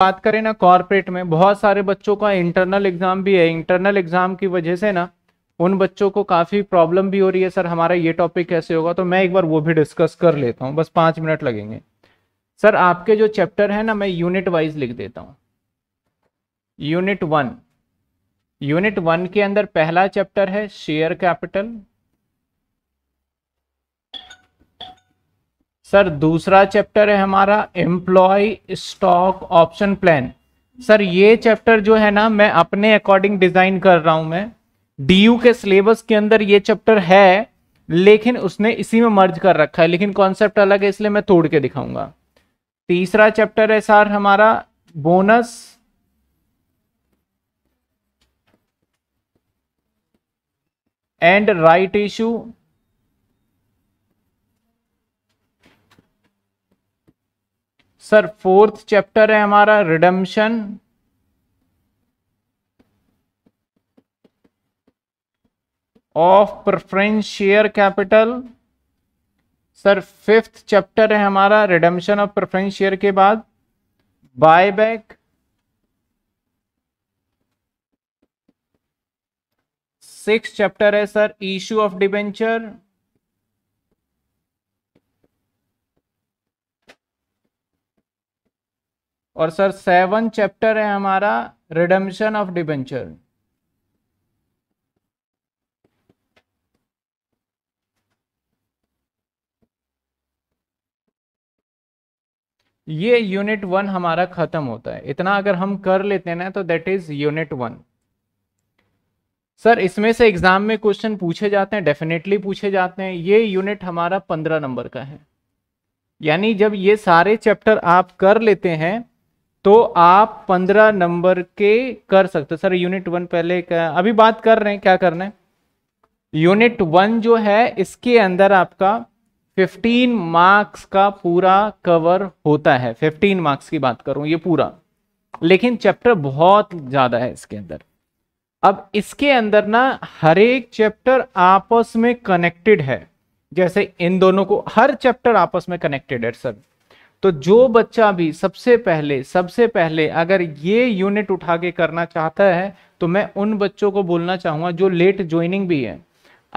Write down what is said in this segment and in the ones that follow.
बात करें ना कॉरपोरेट में बहुत सारे बच्चों का इंटरनल एग्जाम भी है इंटरनल एग्जाम की वजह से ना उन बच्चों को काफ़ी प्रॉब्लम भी हो रही है सर हमारा ये टॉपिक कैसे होगा तो मैं एक बार वो भी डिस्कस कर लेता हूँ बस पांच मिनट लगेंगे सर आपके जो चैप्टर है ना मैं यूनिट वाइज लिख देता हूँ यूनिट वन यूनिट वन के अंदर पहला चैप्टर है शेयर कैपिटल सर दूसरा चैप्टर है हमारा employee stock option plan sir ये चैप्टर जो है ना मैं अपने अकॉर्डिंग डिजाइन कर रहा हूं मैं डी के सिलेबस के अंदर ये चैप्टर है लेकिन उसने इसी में मर्ज कर रखा है लेकिन कॉन्सेप्ट अलग है इसलिए मैं तोड़ के दिखाऊंगा तीसरा चैप्टर है सर हमारा bonus and right issue sir fourth chapter है हमारा redemption of preference share capital sir fifth chapter है हमारा रिडम्शन ऑफ प्रेफरेंस शेयर के बाद बायबैक सिक्स चैप्टर है सर इश्यू ऑफ डिबेंचर और सर सेवन चैप्टर है हमारा रिडम्शन ऑफ डिबेंचर ये यूनिट वन हमारा खत्म होता है इतना अगर हम कर लेते हैं ना तो that is unit one sir इसमें से एग्जाम में क्वेश्चन पूछे जाते हैं डेफिनेटली पूछे जाते हैं ये यूनिट हमारा पंद्रह नंबर का है यानी जब ये सारे चैप्टर आप कर लेते हैं तो आप पंद्रह नंबर के कर सकते सर यूनिट वन पहले का, अभी बात कर रहे हैं क्या करना है यूनिट वन जो है इसके अंदर आपका 15 मार्क्स का पूरा कवर होता है 15 मार्क्स की बात करूं ये पूरा लेकिन चैप्टर बहुत ज्यादा है इसके अंदर अब इसके अंदर ना हर एक चैप्टर आपस में कनेक्टेड है जैसे इन दोनों को हर चैप्टर आपस में कनेक्टेड है सर तो जो बच्चा भी सबसे पहले सबसे पहले अगर ये यूनिट उठा के करना चाहता है तो मैं उन बच्चों को बोलना चाहूंगा जो लेट ज्वाइनिंग भी है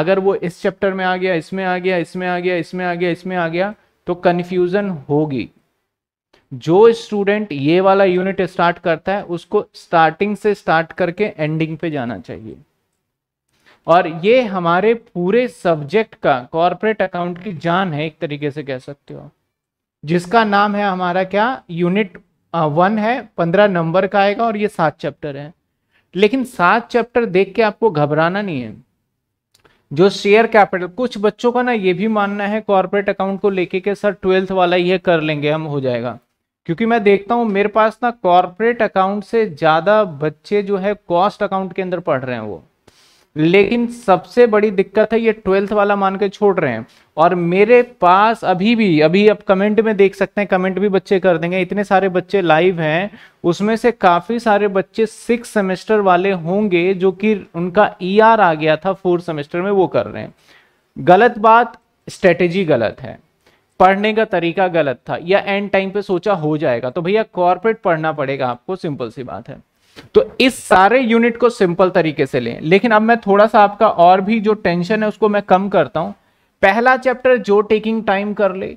अगर वो इस चैप्टर में आ गया इसमें आ गया इसमें आ गया इसमें आ गया इसमें आ गया तो कन्फ्यूज़न होगी जो स्टूडेंट ये वाला यूनिट स्टार्ट करता है उसको स्टार्टिंग से स्टार्ट करके एंडिंग पे जाना चाहिए और ये हमारे पूरे सब्जेक्ट का कॉरपोरेट अकाउंट की जान है एक तरीके से कह सकते हो जिसका नाम है हमारा क्या यूनिट वन है पंद्रह नंबर का आएगा और ये सात चैप्टर है लेकिन सात चैप्टर देख के आपको घबराना नहीं है जो शेयर कैपिटल कुछ बच्चों का ना ये भी मानना है कॉर्पोरेट अकाउंट को लेके के सर ट्वेल्थ वाला ये कर लेंगे हम हो जाएगा क्योंकि मैं देखता हूँ मेरे पास ना कॉर्पोरेट अकाउंट से ज़्यादा बच्चे जो है कॉस्ट अकाउंट के अंदर पढ़ रहे हैं वो लेकिन सबसे बड़ी दिक्कत है ये ट्वेल्थ वाला मान के छोड़ रहे हैं और मेरे पास अभी भी अभी आप कमेंट में देख सकते हैं कमेंट भी बच्चे कर देंगे इतने सारे बच्चे लाइव हैं उसमें से काफ़ी सारे बच्चे सिक्स सेमेस्टर वाले होंगे जो कि उनका ई e आ गया था फोर्थ सेमेस्टर में वो कर रहे हैं गलत बात स्ट्रेटेजी गलत है पढ़ने का तरीका गलत था या एंड टाइम पे सोचा हो जाएगा तो भैया कॉर्पोरेट पढ़ना पड़ेगा आपको सिंपल सी बात है तो इस सारे यूनिट को सिंपल तरीके से लें लेकिन अब मैं थोड़ा सा आपका और भी जो टेंशन है उसको मैं कम करता हूं पहला चैप्टर जो टेकिंग टाइम कर ले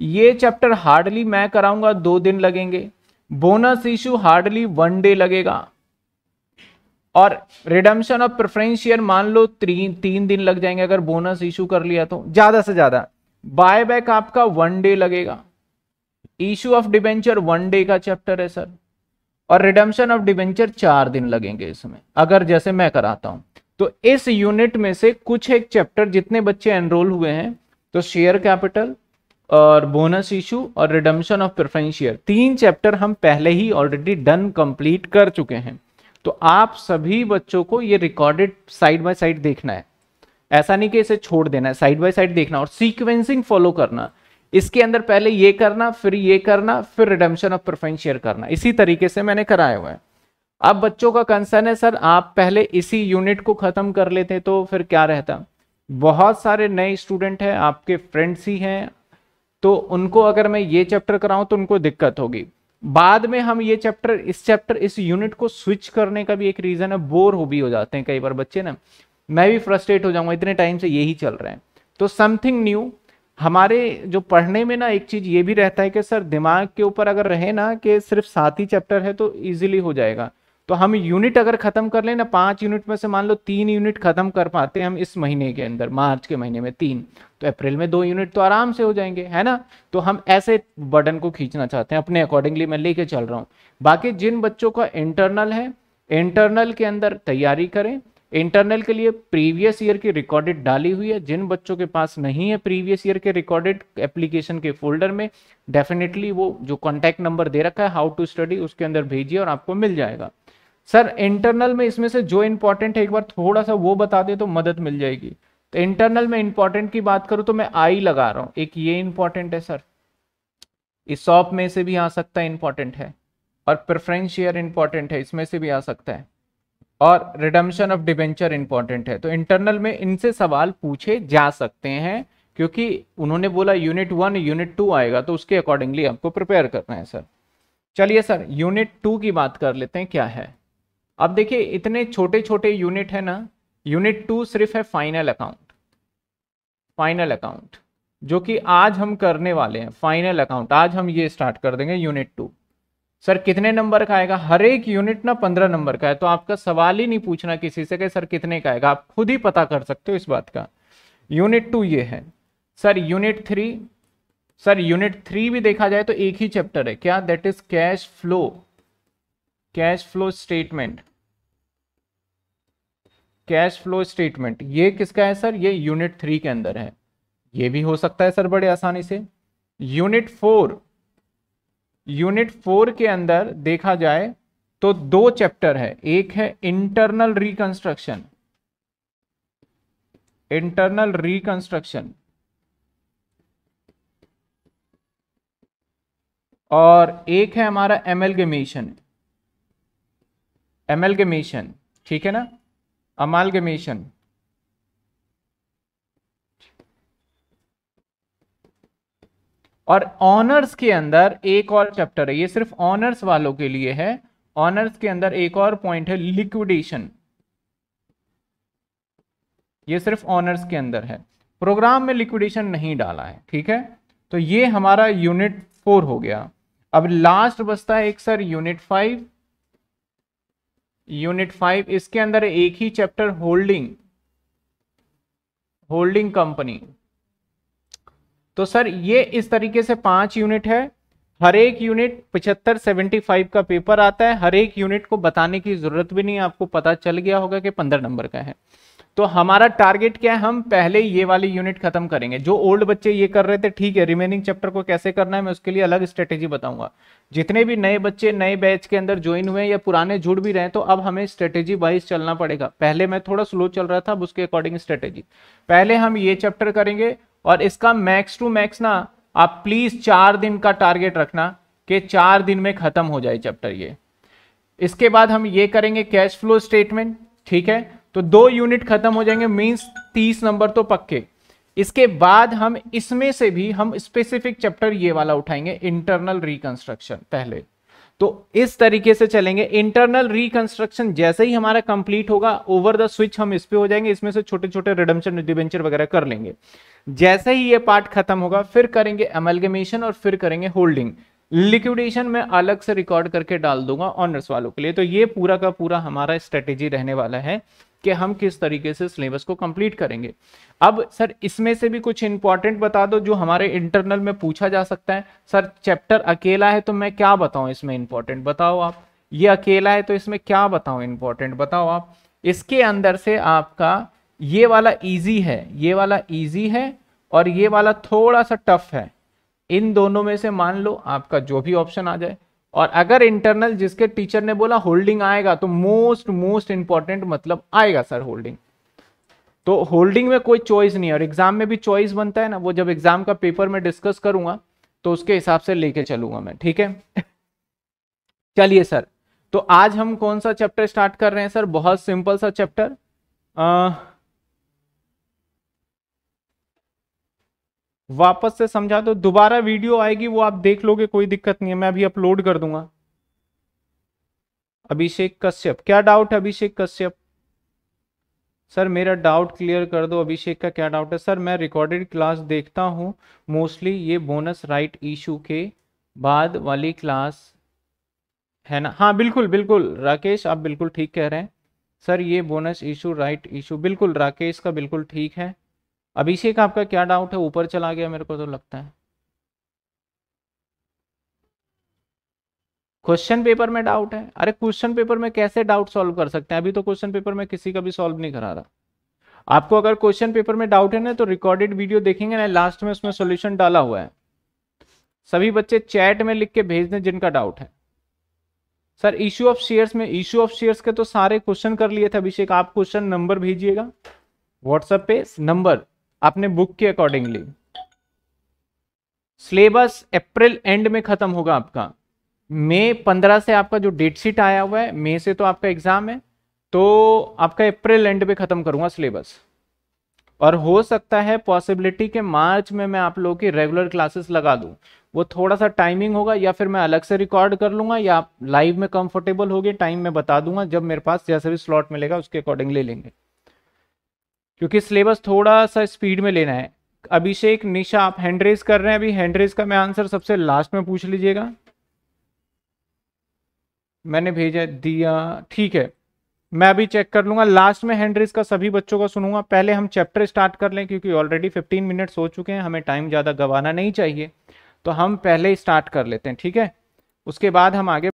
ये चैप्टर हार्डली मैं कराऊंगा दो दिन लगेंगे bonus issue hardly one day लगेगा और रिडम्शन ऑफ प्रेफरेंस शेयर मान लो ती, तीन दिन लग जाएंगे अगर बोनस इशू कर लिया तो ज्यादा से ज्यादा बैक आपका वन डे लगेगा issue of debenture one day का चैप्टर है सर और रिडम्शन ऑफ डिवेंचर चार दिन लगेंगे इसमें अगर जैसे मैं कराता हूं तो इस यूनिट में से कुछ एक चैप्टर जितने बच्चे एनरोल हुए हैं तो शेयर कैपिटल और बोनस इशू और रिडम्शन ऑफ प्रिफरेंस शेयर तीन चैप्टर हम पहले ही ऑलरेडी डन कंप्लीट कर चुके हैं तो आप सभी बच्चों को ये रिकॉर्डेड साइड बाय साइड देखना है ऐसा नहीं कि इसे छोड़ देना है साइड बाय साइड देखना और सीक्वेंसिंग फॉलो करना इसके अंदर पहले ये करना फिर ये करना फिर रिडम्शन ऑफ प्रेफरेंस शेयर करना इसी तरीके से मैंने कराया हुआ है अब बच्चों का कंसर्न है सर आप पहले इसी यूनिट को ख़त्म कर लेते तो फिर क्या रहता बहुत सारे नए स्टूडेंट हैं आपके फ्रेंड्स ही हैं तो उनको अगर मैं ये चैप्टर कराऊं तो उनको दिक्कत होगी बाद में हम ये चैप्टर इस चैप्टर इस यूनिट को स्विच करने का भी एक रीज़न है बोर हो भी हो जाते हैं कई बार बच्चे ना मैं भी फ्रस्ट्रेट हो जाऊंगा इतने टाइम से यही चल रहे हैं तो समथिंग न्यू हमारे जो पढ़ने में ना एक चीज़ ये भी रहता है कि सर दिमाग के ऊपर अगर रहे ना कि सिर्फ सात ही चैप्टर है तो ईजिली हो जाएगा तो हम यूनिट अगर ख़त्म कर लें ना पांच यूनिट में से मान लो तीन यूनिट ख़त्म कर पाते हैं हम इस महीने के अंदर मार्च के महीने में तीन तो अप्रैल में दो यूनिट तो आराम से हो जाएंगे है ना तो हम ऐसे बर्डन को खींचना चाहते हैं अपने अकॉर्डिंगली मैं लेके चल रहा हूँ बाकी जिन बच्चों का इंटरनल है इंटरनल के अंदर तैयारी करें इंटरनल के लिए प्रीवियस ईयर की रिकॉर्डेड डाली हुई है जिन बच्चों के पास नहीं है प्रीवियस ईयर के रिकॉर्डेड एप्लीकेशन के फोल्डर में डेफिनेटली वो जो कॉन्टैक्ट नंबर दे रखा है हाउ टू स्टडी उसके अंदर भेजिए और आपको मिल जाएगा सर इंटरनल में इसमें से जो इंपॉर्टेंट है एक बार थोड़ा सा वो बता दे तो मदद मिल जाएगी तो इंटरनल में इंपॉर्टेंट की बात करूँ तो मैं आई लगा रहा हूँ एक ये इंपॉर्टेंट है सर इस सॉप में से भी आ सकता है इंपॉर्टेंट है और प्रेफरेंस शेयर इंपॉर्टेंट है इसमें से भी आ सकता है और रिडम्शन ऑफ डिबेंचर इंपॉर्टेंट है तो इंटरनल में इनसे सवाल पूछे जा सकते हैं क्योंकि उन्होंने बोला यूनिट वन यूनिट टू आएगा तो उसके अकॉर्डिंगली आपको प्रिपेयर करना है सर चलिए सर यूनिट टू की बात कर लेते हैं क्या है अब देखिए इतने छोटे छोटे यूनिट है ना यूनिट टू सिर्फ है फाइनल अकाउंट फाइनल अकाउंट जो कि आज हम करने वाले हैं फाइनल अकाउंट आज हम ये स्टार्ट कर देंगे यूनिट टू सर कितने नंबर का आएगा हर एक यूनिट ना पंद्रह नंबर का है तो आपका सवाल ही नहीं पूछना किसी से कि सर कितने का आएगा आप खुद ही पता कर सकते हो इस बात का यूनिट टू ये है sir unit three sir unit three भी देखा जाए तो एक ही चैप्टर है क्या that is cash flow cash flow statement cash flow statement ये किसका है सर ये यूनिट थ्री के अंदर है ये भी हो सकता है सर बड़े आसानी से यूनिट फोर यूनिट फोर के अंदर देखा जाए तो दो चैप्टर है एक है इंटरनल रिकंस्ट्रक्शन इंटरनल रिकंस्ट्रक्शन और एक है हमारा एमएलगेमेशन एमएलगेमेशन ठीक है ना अमालगेमेशन और ऑनर्स के अंदर एक और चैप्टर है ये सिर्फ ऑनर्स वालों के लिए है ऑनर्स के अंदर एक और पॉइंट है लिक्विडेशन ये सिर्फ ऑनर्स के अंदर है प्रोग्राम में लिक्विडेशन नहीं डाला है ठीक है तो ये हमारा यूनिट फोर हो गया अब लास्ट बचता है एक sir unit five unit five इसके अंदर एक ही चैप्टर होल्डिंग होल्डिंग कंपनी तो सर ये इस तरीके से पांच यूनिट है हर एक यूनिट पिछहत्तर सेवेंटी फाइव का पेपर आता है हर एक यूनिट को बताने की जरूरत भी नहीं आपको पता चल गया होगा कि पंद्रह नंबर का है तो हमारा टारगेट क्या है हम पहले ये वाली यूनिट खत्म करेंगे जो ओल्ड बच्चे ये कर रहे थे ठीक है रिमेनिंग चैप्टर को कैसे करना है मैं उसके लिए अलग स्ट्रेटेजी बताऊंगा जितने भी नए बच्चे नए बैच के अंदर ज्वाइन हुए या पुराने जुड़ भी रहे तो अब हमें स्ट्रेटेजी वाइज चलना पड़ेगा पहले मैं थोड़ा स्लो चल रहा था अब उसके अकॉर्डिंग स्ट्रेटेजी पहले हम ये चैप्टर करेंगे और इसका मैक्स टू मैक्स ना आप प्लीज़ चार दिन का टारगेट रखना कि चार दिन में ख़त्म हो जाए चैप्टर ये इसके बाद हम ये करेंगे कैश फ्लो स्टेटमेंट ठीक है तो दो यूनिट ख़त्म हो जाएंगे मीन्स तीस नंबर तो पक्के इसके बाद हम इसमें से भी हम स्पेसिफिक चैप्टर ये वाला उठाएंगे इंटरनल रिकंस्ट्रक्शन पहले तो इस तरीके से चलेंगे इंटरनल रिकंस्ट्रक्शन जैसे ही हमारा कंप्लीट होगा ओवर द स्विच हम इस पे हो जाएंगे इसमें से छोटे छोटे रिडम्शन डिवेंचर वगैरह कर लेंगे जैसे ही ये पार्ट खत्म होगा फिर करेंगे एमलगमेशन और फिर करेंगे होल्डिंग लिक्विडेशन में अलग से रिकॉर्ड करके डाल दूंगा ऑनर्स वालों के लिए तो ये पूरा का पूरा हमारा स्ट्रेटेजी रहने वाला है कि हम किस तरीके से सिलेबस को कंप्लीट करेंगे अब सर इसमें से भी कुछ इंपॉर्टेंट बता दो जो हमारे इंटरनल में पूछा जा सकता है सर चैप्टर अकेला है तो मैं क्या बताऊं इसमें इंपॉर्टेंट बताओ आप ये अकेला है तो इसमें क्या बताऊं इंपॉर्टेंट बताओ आप इसके अंदर से आपका ये वाला ईजी है ये वाला ईजी है और ये वाला थोड़ा सा टफ है इन दोनों में से मान लो आपका जो भी ऑप्शन आ जाए और अगर इंटरनल जिसके टीचर ने बोला होल्डिंग आएगा तो मोस्ट मोस्ट इंपॉर्टेंट मतलब आएगा सर होल्डिंग तो होल्डिंग में कोई चॉइस नहीं है और एग्जाम में भी चॉइस बनता है ना वो जब एग्जाम का पेपर में डिस्कस करूंगा तो उसके हिसाब से लेके चलूंगा मैं ठीक है चलिए सर तो आज हम कौन सा चैप्टर स्टार्ट कर रहे हैं सर बहुत सिंपल सा चैप्टर वापस से समझा दो दोबारा वीडियो आएगी वो आप देख लोगे कोई दिक्कत नहीं है मैं अभी अपलोड कर दूंगा अभिषेक कश्यप क्या डाउट है अभिषेक कश्यप सर मेरा डाउट क्लियर कर दो अभिषेक का क्या डाउट है सर मैं रिकॉर्डेड क्लास देखता हूँ मोस्टली ये बोनस राइट इशू के बाद वाली क्लास है ना हाँ बिल्कुल बिल्कुल राकेश आप बिल्कुल ठीक कह रहे हैं सर ये बोनस इशू राइट इशू बिल्कुल राकेश का बिल्कुल ठीक है अभिषेक आपका क्या डाउट है ऊपर चला गया मेरे को तो लगता है क्वेश्चन पेपर में डाउट है अरे क्वेश्चन पेपर में कैसे डाउट सॉल्व कर सकते हैं अभी तो क्वेश्चन पेपर में किसी का भी सॉल्व नहीं करा रहा आपको अगर क्वेश्चन पेपर में डाउट है ना तो रिकॉर्डेड वीडियो देखेंगे ना लास्ट में उसमें सोल्यूशन डाला हुआ है सभी बच्चे चैट में लिख के भेज दें जिनका डाउट है सर इश्यू ऑफ शेयर्स में इश्यू ऑफ शेयर्स के तो सारे क्वेश्चन कर लिए थे अभिषेक आप क्वेश्चन नंबर भेजिएगा व्हाट्सएप पे नंबर अपने बुक के अकॉर्डिंगली सिलेबस अप्रैल एंड में खत्म होगा आपका मई पंद्रह से आपका जो डेट शीट आया हुआ है मई से तो आपका एग्जाम है तो आपका अप्रैल एंड में खत्म करूंगा सिलेबस और हो सकता है पॉसिबिलिटी के मार्च में मैं आप लोगों की रेगुलर क्लासेस लगा दूं वो थोड़ा सा टाइमिंग होगा या फिर मैं अलग से रिकॉर्ड कर लूंगा या आप लाइव में कंफर्टेबल होगी टाइम में बता दूंगा जब मेरे पास जैसे भी स्लॉट मिलेगा उसके अकॉर्डिंग ले लेंगे क्योंकि सिलेबस थोड़ा सा स्पीड में लेना है अभिषेक निशा आप हैंडरेज कर रहे हैं अभी हैंडरेज का मैं आंसर सबसे लास्ट में पूछ लीजिएगा मैंने भेजा दिया ठीक है मैं अभी चेक कर लूंगा लास्ट में हैंडरेज का सभी बच्चों का सुनूंगा पहले हम चैप्टर स्टार्ट कर लें क्योंकि ऑलरेडी फिफ्टीन मिनट्स हो चुके हैं हमें टाइम ज़्यादा गंवाना नहीं चाहिए तो हम पहले स्टार्ट कर लेते हैं ठीक है उसके बाद हम आगे